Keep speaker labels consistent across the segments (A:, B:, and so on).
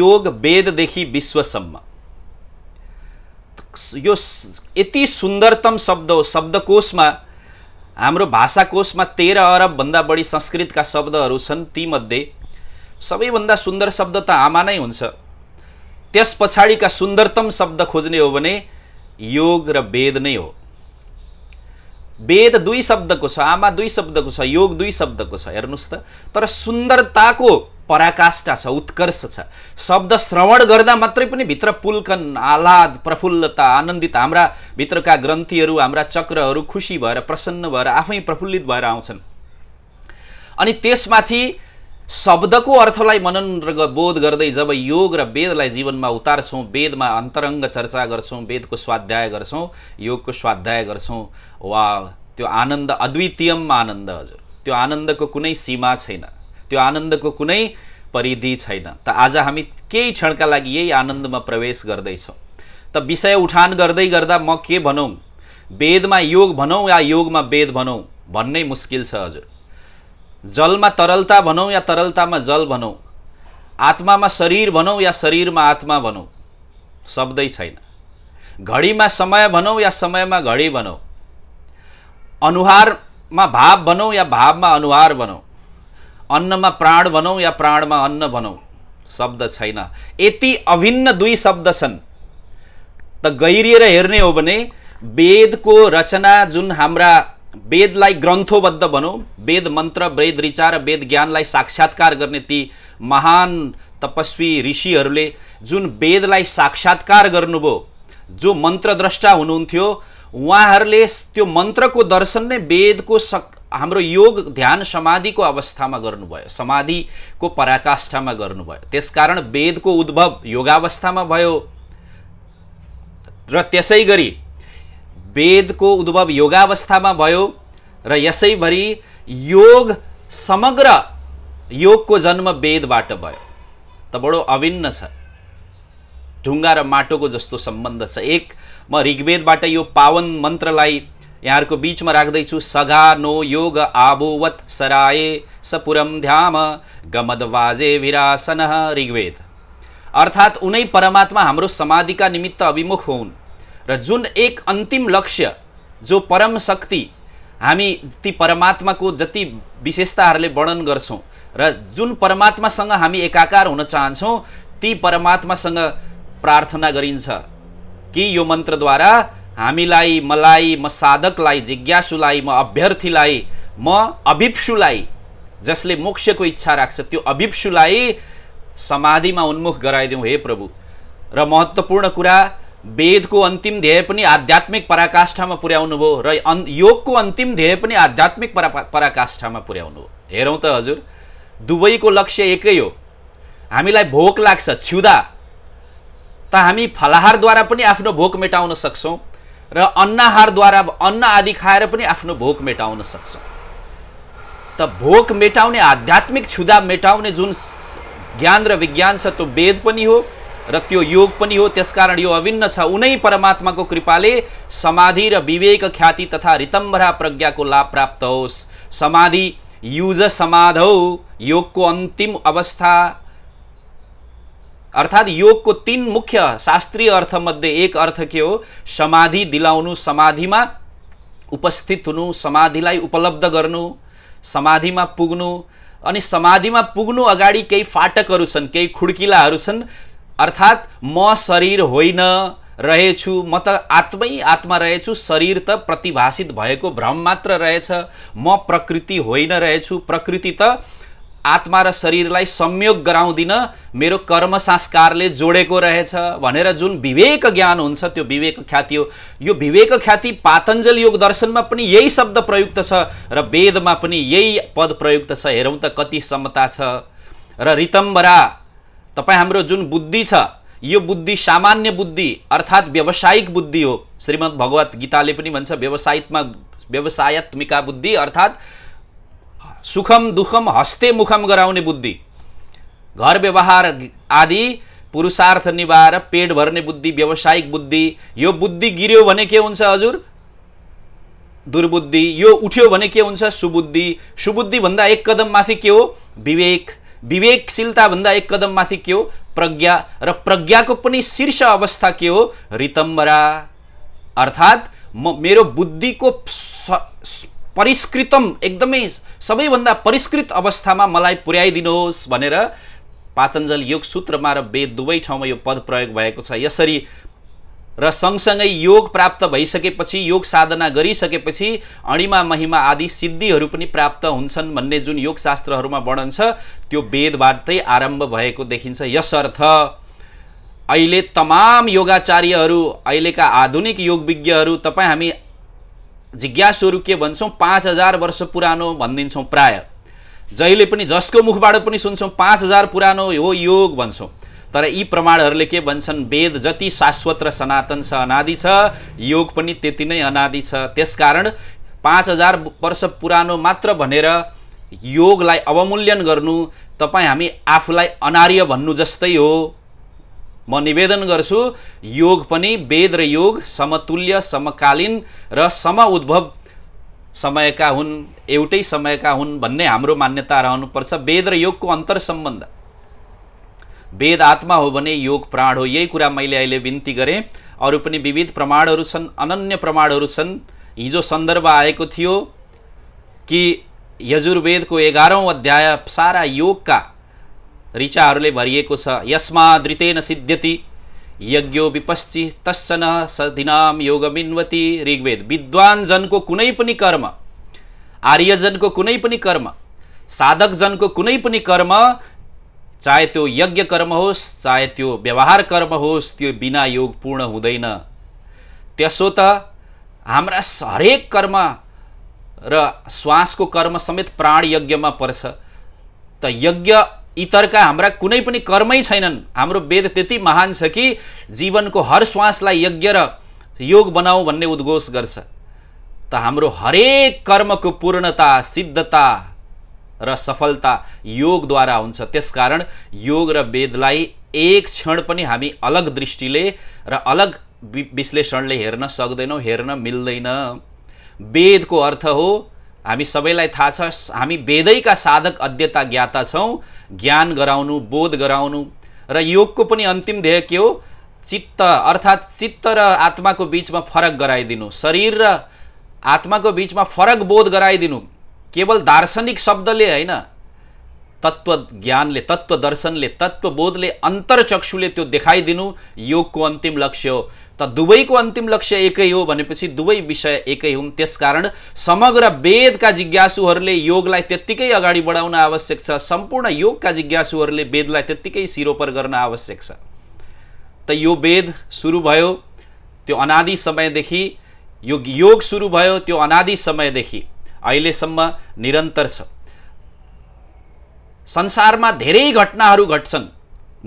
A: योग वेददेखि विश्वसम्म यो यति सुन्दरतम शब्द हो शब्दकोशमा हाम्रो भाषाकोशमा तेह्र अरबभन्दा बढी संस्कृतका शब्दहरू छन् तीमध्ये सबैभन्दा सुन्दर शब्द त आमा नै हुन्छ त्यस पछाडिका सुन्दरतम शब्द खोज्ने हो भने योग र वेद नै हो वेद दुई शब्दको छ आमा दुई शब्दको छ योग दुई शब्दको छ हेर्नुहोस् त तर सुन्दरताको पराकाष्ठा छ उत्कर्ष छ शब्द श्रवण गर्दा मात्रै पनि भित्र पुल्कन आह्लाद प्रफुल्लता आनन्दित हाम्रा भित्रका ग्रन्थीहरू हाम्रा चक्रहरू खुसी भएर प्रसन्न भएर आफै प्रफुल्लित भएर आउँछन् अनि त्यसमाथि शब्दको अर्थलाई मनन र बोध गर्दै जब योग र वेदलाई जीवनमा उतार्छौँ वेदमा अन्तरङ्ग चर्चा गर्छौँ वेदको स्वाध्याय गर्छौँ योगको स्वाध्याय गर्छौँ वा त्यो आनन्द अद्वितीयम आनन्द हजुर त्यो आनन्दको कुनै सीमा छैन त्यो आनन्दको कुनै परिधि छैन त आज हामी केही क्षणका लागि यही आनन्दमा प्रवेश गर्दैछौँ त विषय उठान गर्दै गर्दा म के भनौँ वेदमा योग भनौँ या योगमा वेद भनौँ भन्नै मुस्किल छ हजुर जलमा तरलता भनौँ या तरलतामा जल भनौँ आत्मामा शरीर भनौँ या शरीरमा आत्मा भनौँ शब्दै छैन घडीमा समय भनौँ या समयमा घडी भनौँ अनुहारमा भाव भनौँ या भावमा अनुहार भनौँ अन्नमा प्राण भनौँ या प्राणमा अन्न भनौँ शब्द छैन यति अभिन्न दुई शब्द छन् त गहिरिएर हेर्ने हो भने वेदको रचना जुन हाम्रा वेदलाई ग्रन्थोबद्ध भनौँ वेद मन्त्र वेद ऋचा र वेद ज्ञानलाई साक्षात्कार गर्ने ती महान तपस्वी ऋषिहरूले जुन वेदलाई साक्षात्कार गर्नुभयो जो मन्त्रद्रष्टा हुनुहुन्थ्यो उहाँहरूले त्यो मन्त्रको दर्शन नै वेदको स हाम्रो योग ध्यान समाधिको अवस्थामा गर्नुभयो समाधिको पराकाष्ठामा गर्नुभयो त्यसकारण वेदको उद्भव योगावस्थामा भयो र त्यसै गरी वेदको उद्भव योगावस्थामा भयो र यसैभरि योग समग्र योगको जन्म वेदबाट भयो त बडो अभिन्न छ ढुङ्गा र माटोको जस्तो सम्बन्ध छ एक म ऋग्वेदबाट यो पावन मन्त्रलाई यहाँहरूको बिचमा राख्दैछु सघा नो योग आबोवत सराए सपुरम ध्याम गमद वाजे विरासन ऋग्वेद अर्थात् उनै परमात्मा हाम्रो समाधिका निमित्त अभिमुख हुन् र जुन एक अन्तिम लक्ष्य जो परम शक्ति हामी ती परमात्माको जति विशेषताहरूले वर्णन गर्छौँ र जुन परमात्मासँग हामी एकाकार हुन चाहन्छौँ ती परमात्मासँग प्रार्थना गरिन्छ कि यो मन्त्रद्वारा हामीलाई मलाई म साधकलाई जिज्ञासुलाई म अभ्यर्थीलाई म अभिप्सुलाई जसले मोक्षको इच्छा राख्छ त्यो अभिप्सुलाई समाधिमा उन्मुख गराइदिउँ हे प्रभु र महत्त्वपूर्ण कुरा वेदको अन्तिम ध्येय पनि आध्यात्मिक पराकाष्ठामा पुर्याउनु भयो र अन् योगको अन्तिम ध्येय पनि आध्यात्मिक परा पराकाष्ठामा पुर्याउनु भयो हेरौँ त हजुर दुवैको लक्ष्य एकै हो हामीलाई भोक लाग्छ छिउँदा त हामी फलाहारद्वारा पनि आफ्नो भोक मेटाउन सक्छौँ र अन्नाहारद्वारा अन्न आदि खाएर पनि आफ्नो भोक मेटाउन सक्छौँ त भोक मेटाउने आध्यात्मिक क्षुदा मेटाउने जुन ज्ञान र विज्ञान छ त्यो वेद पनि हो र त्यो योग पनि हो त्यसकारण यो अभिन्न छ उनै परमात्माको कृपाले समाधि र विवेक ख्याति तथा रितम्बरा प्रज्ञाको लाभ प्राप्त होस् समाधि युज समाधौ योगको अन्तिम अवस्था अर्थात् योगको तिन मुख्य शास्त्रीय अर्थमध्ये एक अर्थ के हो समाधि दिलाउनु समाधिमा उपस्थित हुनु समाधिलाई उपलब्ध गर्नु समाधिमा पुग्नु अनि समाधिमा पुग्नु अगाडि केही फाटकहरू छन् केही खुड्किलाहरू छन् अर्थात् म शरीर होइन रहेछु म त आत्मै आत्मा रहेछु शरीर त प्रतिभाषित भएको भ्रम मात्र रहेछ म प्रकृति होइन रहेछु प्रकृति त आत्मा र शरीरलाई संयोग गराउँदिन मेरो कर्म संस्कारले जोडेको रहेछ भनेर जुन विवेक ज्ञान हुन्छ त्यो विवेक ख्याति हो यो विवेक ख्याति पातञ्जल योग दर्शनमा पनि यही शब्द प्रयुक्त छ र वेदमा पनि यही पद प्रयुक्त छ हेरौँ त कति समता छ र रितम्बरा तपाईँ हाम्रो जुन बुद्धि छ यो बुद्धि सामान्य बुद्धि अर्थात् व्यावसायिक बुद्धि हो श्रीमद् भगवत गीताले पनि भन्छ व्यवसायत्मा व्यवसायत्मिका बुद्धि अर्थात् सुखम दुखम हस्ते मुखम गराउने बुद्धि घर व्यवहार आदि पुरुषार्थ निभाएर पेट भर्ने बुद्धि व्यावसायिक बुद्धि यो बुद्धि गिर्यो भने के हुन्छ हजुर दुर्बुद्धि यो उठ्यो भने के हुन्छ सुबुद्धि सुबुद्धिभन्दा एक कदम माथि के हो विवेक विवेकशीलताभन्दा एक कदम माथि के हो प्रज्ञा र प्रज्ञाको पनि शीर्ष अवस्था के हो रितम्बरा अर्थात् म मेरो बुद्धिको परिष्कृतम एकदमै सबैभन्दा परिष्कृत अवस्थामा मलाई पुर्याइदिनुहोस् भनेर पातञ्जल योग सूत्रमा र वेद दुवै ठाउँमा यो पद प्रयोग भएको छ यसरी र सँगसँगै योग प्राप्त भइसकेपछि योग साधना गरिसकेपछि अणिमा महिमा आदि सिद्धिहरू पनि प्राप्त हुन्छन् भन्ने जुन योगशास्त्रहरूमा वर्णन छ त्यो वेदबाटै आरम्भ भएको देखिन्छ यसर्थ अहिले तमाम योगाचार्यहरू अहिलेका आधुनिक योगविज्ञहरू तपाईँ हामी जिज्ञासुहरू के भन्छौँ पाँच हजार वर्ष पुरानो भनिदिन्छौँ प्राय जहिले पनि जसको मुखबाट पनि सुन्छौँ पाँच हजार पुरानो हो योग भन्छौँ तर यी प्रमाणहरूले के भन्छन् वेद जति शाश्वत र सनातन छ अनादि छ योग पनि त्यति नै अनादि छ त्यसकारण पाँच हजार वर्ष पुरानो मात्र भनेर योगलाई अवमूल्यन गर्नु तपाईँ हामी आफूलाई अनार्य भन्नु जस्तै हो म निवेदन गर्छु योग पनि वेद र योग समतुल्य समकालीन र समउद्भव समयका हुन् एउटै समयका हुन् भन्ने हाम्रो मान्यता रहनुपर्छ वेद र योगको अन्तर सम्बन्ध वेद आत्मा हो भने योग प्राण हो यही कुरा मैले अहिले विन्ती गरेँ अरू पनि विविध प्रमाणहरू छन् अनन्य प्रमाणहरू छन् हिजो सन्दर्भ आएको थियो कि यजुर्वेदको एघारौँ अध्याय सारा योगका ऋचाहरूले भरिएको छ यसमा धृतेन सिद्ध्यति यज्ञो विपश्चि तस्सन सधिनाम योगमिन्वती ऋग्वेद विद्वान जनको कुनै पनि कर्म आर्यजनको कुनै पनि कर्म साधकजनको कुनै पनि कर्म चाहे त्यो यज्ञ कर्म होस् चाहे त्यो व्यवहार कर्म होस् त्यो बिना योग पूर्ण हुँदैन त्यसो त हाम्रा हरेक कर्म र श्वासको कर्म समेत प्राण यज्ञमा पर्छ त यज्ञ इतरका हाम्रा कुनै पनि कर्मै छैनन् हाम्रो वेद त्यति महान छ कि जीवनको हर श्वासलाई यज्ञ र योग बनाऊ भन्ने उद्घोष गर्छ त हाम्रो हरेक कर्मको पूर्णता सिद्धता र सफलता योगद्वारा हुन्छ त्यसकारण योग र वेदलाई एक क्षण पनि हामी अलग दृष्टिले र अलग विश्लेषणले हेर्न सक्दैनौँ हेर्न मिल्दैन वेदको अर्थ हो हामी सबैलाई थाहा छ हामी वेदैका साधक अध्यता ज्ञाता छौँ ज्ञान गराउनु बोध गराउनु र योगको पनि अन्तिम ध्येय के हो चित्त अर्थात् चित्त र आत्माको बिचमा फरक गराइदिनु शरीर र आत्माको बिचमा फरक बोध गराइदिनु केवल दार्शनिक शब्दले होइन तत्व ज्ञानले तत्व दर्शनले बोधले अन्तरचक्षुले त्यो देखाइदिनु योगको अन्तिम लक्ष्य हो त दुवैको अन्तिम लक्ष्य एकै हो भनेपछि दुवै विषय एकै हुन् त्यसकारण समग्र वेदका जिज्ञासुहरूले योगलाई त्यत्तिकै अगाडि बढाउन आवश्यक छ सम्पूर्ण योगका जिज्ञासुहरूले वेदलाई त्यत्तिकै सिरोपर गर्न आवश्यक छ त यो वेद सुरु भयो त्यो अनादि समयदेखि यो योग सुरु भयो त्यो अनादि समयदेखि अहिलेसम्म निरन्तर छ संसारमा धेरै घटनाहरू घट्छन्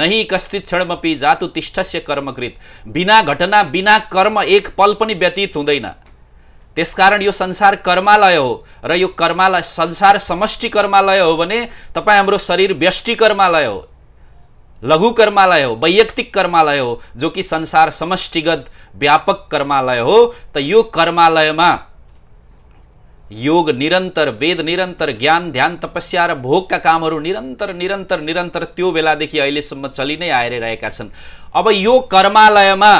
A: नहि कश्चित क्षणमपि जातु तिष्ठस्य कर्मकृत बिना घटना बिना कर्म एक पल पनि व्यतीत हुँदैन त्यसकारण यो संसार कर्मालय हो र यो कर्मालय संसार समष्टि कर्मालय हो भने तपाईँ हाम्रो शरीर व्यष्टि कर्मालय हो लघु कर्मालय हो वैयक्तिक कर्मालय हो जो कि संसार समष्टिगत व्यापक कर्मालय हो त यो कर्मालयमा योग निरन्तर वेद निरन्तर ज्ञान ध्यान तपस्या र भोगका कामहरू निरन्तर निरन्तर निरन्तर त्यो बेलादेखि अहिलेसम्म चलि नै रहेका छन् अब यो कर्मालयमा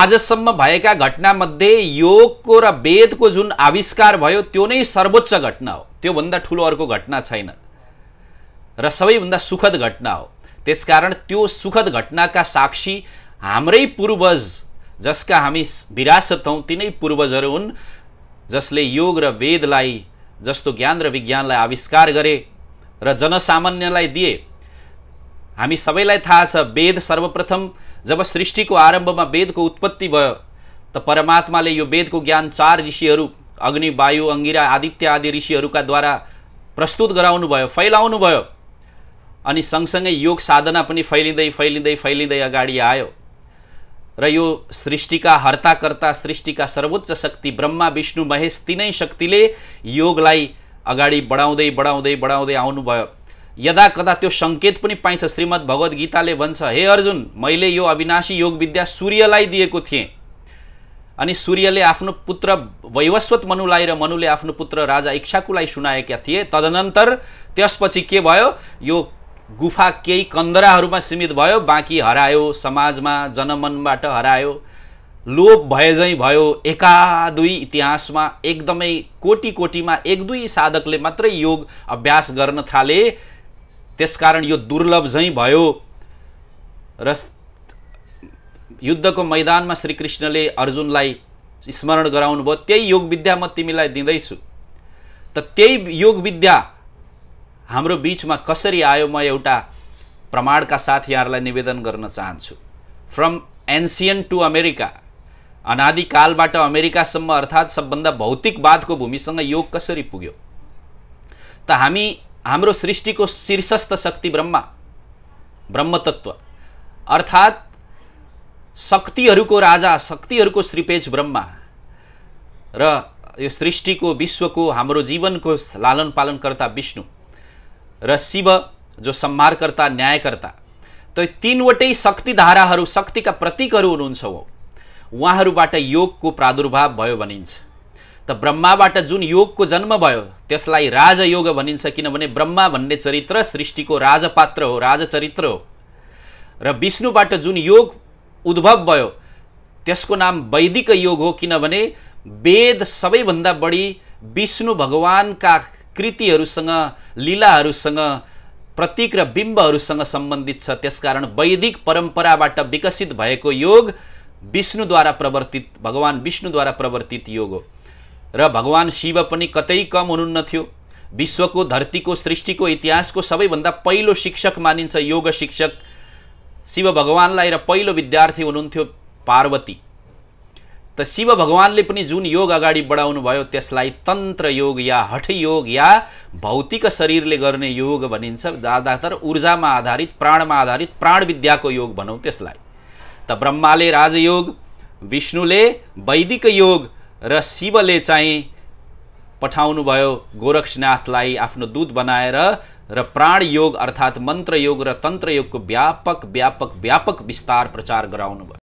A: आजसम्म भएका घटनामध्ये योगको र वेदको जुन आविष्कार भयो त्यो नै सर्वोच्च घटना हो त्योभन्दा ठुलो अर्को घटना छैन र सबैभन्दा सुखद घटना हो त्यसकारण त्यो सुखद घटनाका साक्षी हाम्रै पूर्वज जसका हामी विरासत हौँ तिनै पूर्वजहरू हुन् जसले योग र वेदलाई जस्तो ज्ञान र विज्ञानलाई आविष्कार गरे र जनसामान्यलाई दिए हामी सबैलाई थाहा छ वेद सर्वप्रथम जब सृष्टिको आरम्भमा वेदको उत्पत्ति भयो त परमात्माले यो वेदको ज्ञान चार ऋषिहरू अग्नि वायु अङ्गिरा आदित्य आदि ऋषिहरूका द्वारा प्रस्तुत गराउनु भयो फैलाउनु भयो अनि सँगसँगै योग साधना पनि फैलिँदै फैलिँदै फैलिँदै अगाडि आयो र यो सृष्टिका हर्ताकर्ता सृष्टिका सर्वोच्च शक्ति ब्रह्मा विष्णु महेश तिनै शक्तिले योगलाई अगाडि बढाउँदै बढाउँदै बढाउँदै आउनुभयो यदा कदा त्यो सङ्केत पनि पाइन्छ श्रीमद् भगवद् गीताले भन्छ हे अर्जुन मैले यो अविनाशी योग विद्या सूर्यलाई दिएको थिएँ अनि सूर्यले आफ्नो पुत्र वैवस्वत मनुलाई र मनुले आफ्नो पुत्र राजा इच्छाकुलाई सुनाएका थिए तदनन्तर त्यसपछि के भयो यो गुफा केही कन्दराहरूमा सीमित भयो बाँकी हरायो समाजमा जनमनबाट हरायो लोप झैँ भयो एका दुई इतिहासमा एकदमै कोटी कोटिमा एक दुई साधकले मात्रै योग अभ्यास गर्न थाले त्यसकारण यो दुर्लभ झैँ भयो र युद्धको मैदानमा श्रीकृष्णले अर्जुनलाई स्मरण गराउनु भयो त्यही योग विद्या म तिमीलाई दिँदैछु त त्यही योग विद्या हाम्रो बिचमा कसरी आयो म एउटा प्रमाणका साथ यहाँहरूलाई निवेदन गर्न चाहन्छु फ्रम एन्सियन टु अमेरिका अनादिकालबाट अमेरिकासम्म अर्थात् सबभन्दा भौतिकवादको भूमिसँग योग कसरी पुग्यो त हामी हाम्रो सृष्टिको शीर्षस्थ शक्ति ब्रह्मा ब्रह्मतत्व अर्थात् शक्तिहरूको राजा शक्तिहरूको श्रीपेज ब्रह्मा र यो सृष्टिको विश्वको हाम्रो जीवनको लालन पालनकर्ता विष्णु र शिव जो सम्मारकर्ता न्यायकर्ता त तिनवटै शक्तिधाराहरू शक्तिका प्रतीकहरू हुनुहुन्छ हो उहाँहरूबाट योगको प्रादुर्भाव भयो भनिन्छ त ब्रह्माबाट जुन योगको जन्म भयो त्यसलाई राजयोग भनिन्छ किनभने ब्रह्मा भन्ने चरित्र सृष्टिको राजपात्र हो राजचरित्र हो र विष्णुबाट जुन योग उद्भव भयो त्यसको नाम वैदिक योग हो किनभने वेद सबैभन्दा बढी विष्णु भगवानका कृतिहरूसँग लीलाहरूसँग प्रतीक र बिम्बहरूसँग सम्बन्धित छ त्यसकारण वैदिक परम्पराबाट विकसित भएको योग विष्णुद्वारा प्रवर्तित भगवान् विष्णुद्वारा प्रवर्तित योग हो र भगवान् शिव पनि कतै कम हुनुहुन्न थियो विश्वको धरतीको सृष्टिको इतिहासको सबैभन्दा पहिलो शिक्षक मानिन्छ योग शिक्षक शिव भगवान्लाई र पहिलो विद्यार्थी हुनुहुन्थ्यो पार्वती त शिव भगवान्ले पनि जुन योग अगाडि बढाउनु भयो त्यसलाई तन्त्र योग या हठ योग या भौतिक शरीरले गर्ने योग भनिन्छ ज्यादातर ऊर्जामा आधारित प्राणमा आधारित प्राण विद्याको योग भनौँ त्यसलाई त ब्रह्माले राजयोग विष्णुले वैदिक योग र शिवले चाहिँ पठाउनु भयो गोरक्षनाथलाई आफ्नो दूत बनाएर र प्राण योग अर्थात् मन्त्र योग र तन्त्र योगको व्यापक व्यापक व्यापक विस्तार प्रचार गराउनु भयो